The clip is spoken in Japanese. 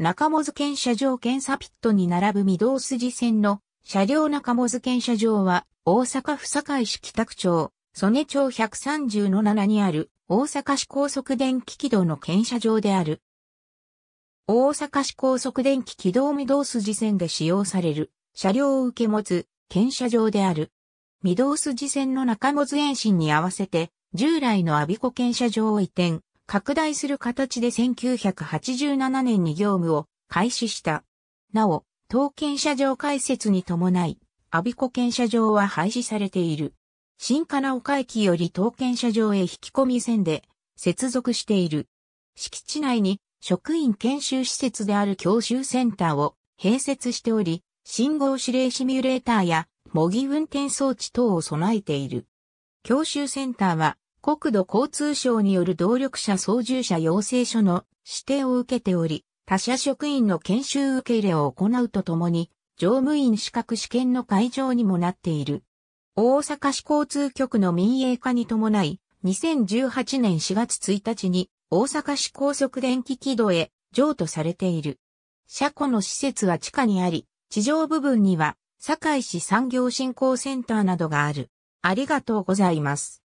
中本検車場検査ピットに並ぶ御堂筋線の車両中本検車場は大阪府堺市北区町、曽根町130 7にある大阪市高速電気軌道の検車場である。大阪市高速電気軌道御堂筋線で使用される車両を受け持つ検車場である。御堂筋線の中本延伸に合わせて従来の阿鼻子検車場を移転、拡大する形で1987年に業務を開始した。なお、当検車場開設に伴い、阿鼻子検車場は廃止されている。新金岡駅より当検車場へ引き込み線で接続している。敷地内に職員研修施設である教習センターを併設しており、信号指令シミュレーターや模擬運転装置等を備えている。教習センターは国土交通省による動力車操縦者要請書の指定を受けており、他社職員の研修受け入れを行うとともに、乗務員資格試験の会場にもなっている。大阪市交通局の民営化に伴い、2018年4月1日に大阪市高速電気軌道へ譲渡されている。車庫の施設は地下にあり、地上部分には、堺市産業振興センターなどがある。ありがとうございます。